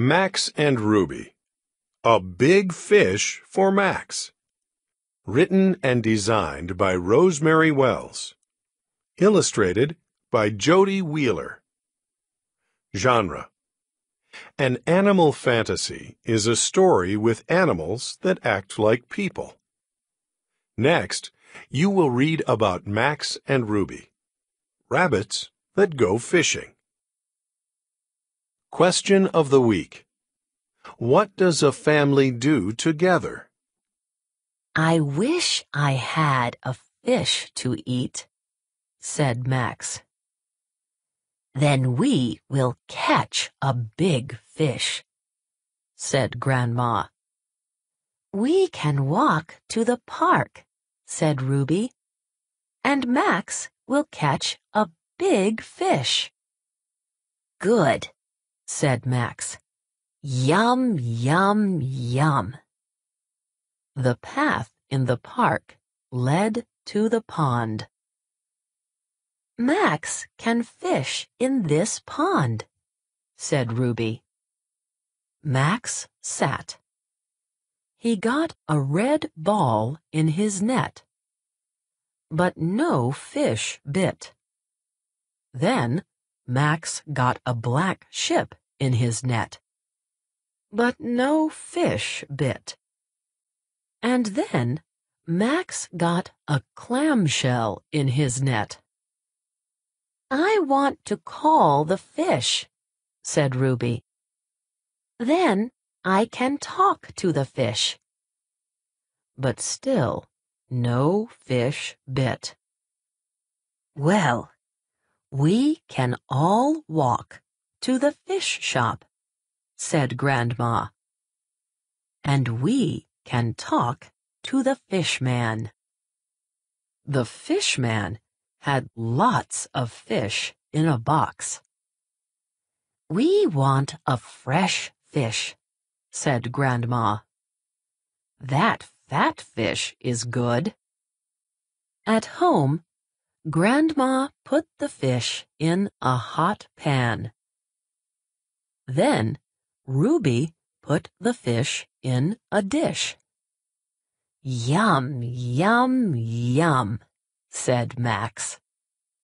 Max and Ruby A Big Fish for Max. Written and designed by Rosemary Wells. Illustrated by Jody Wheeler. Genre An animal fantasy is a story with animals that act like people. Next, you will read about Max and Ruby, rabbits that go fishing. Question of the Week What does a family do together? I wish I had a fish to eat, said Max. Then we will catch a big fish, said Grandma. We can walk to the park, said Ruby, and Max will catch a big fish. Good, said Max. Yum, yum, yum. The path in the park led to the pond. Max can fish in this pond, said Ruby. Max sat. He got a red ball in his net, but no fish bit. Then Max got a black ship in his net. But no fish bit. And then Max got a clamshell in his net. I want to call the fish, said Ruby. Then I can talk to the fish. But still, no fish bit. Well, we can all walk to the fish shop, said Grandma. And we can talk to the fish man. The fish man had lots of fish in a box. We want a fresh fish, said Grandma. That fat fish is good. At home, Grandma put the fish in a hot pan. Then Ruby put the fish in a dish. Yum, yum, yum, said Max.